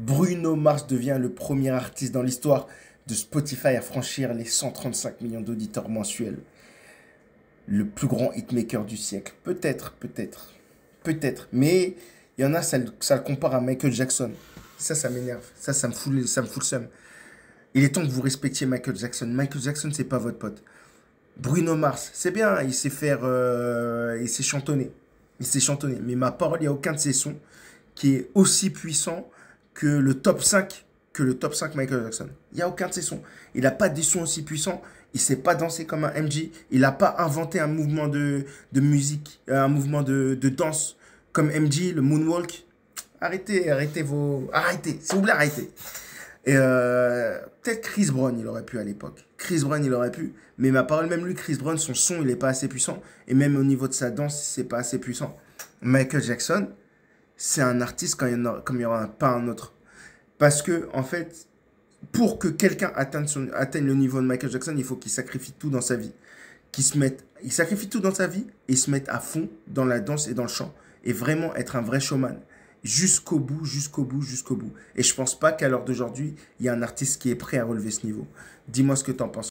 Bruno Mars devient le premier artiste dans l'histoire de Spotify à franchir les 135 millions d'auditeurs mensuels. Le plus grand hitmaker du siècle. Peut-être, peut-être, peut-être. Mais il y en a, ça, le compare à Michael Jackson. Ça, ça m'énerve. Ça, ça me fout, ça me fout le seum. Il est temps que vous respectiez Michael Jackson. Michael Jackson, c'est pas votre pote. Bruno Mars, c'est bien, il sait faire. Euh, il sait chantonner. Il sait chantonner. Mais ma parole, il n'y a aucun de ses sons qui est aussi puissant que le top 5 que le top 5 Michael Jackson. Il n'y a aucun de ses sons. Il n'a pas des sons aussi puissants. Il sait pas danser comme un MJ. Il n'a pas inventé un mouvement de, musique, euh, un mouvement de, danse comme MJ, le moonwalk. Arrêtez, arrêtez vos... Arrêtez, s'il vous plaît, arrêtez. Et euh, peut-être Chris Brown, il aurait pu à l'époque. Chris Brown, il aurait pu. Mais ma parole, même lui, Chris Brown, son son, il n'est pas assez puissant. Et même au niveau de sa danse, c'est pas assez puissant. Michael Jackson, c'est un artiste quand il comme il n'y aura pas un autre. Parce que, en fait, pour que quelqu'un atteigne, le niveau de Michael Jackson, il faut qu'il sacrifie tout dans sa vie. Qu'il se mette, il sacrifie tout dans sa vie et se mette à fond dans la danse et dans le chant. Et vraiment être un vrai showman. Jusqu'au bout, jusqu'au bout, jusqu'au bout. Et je pense pas qu'à l'heure d'aujourd'hui, il y a un artiste qui est prêt à relever ce niveau. Dis-moi ce que tu en penses.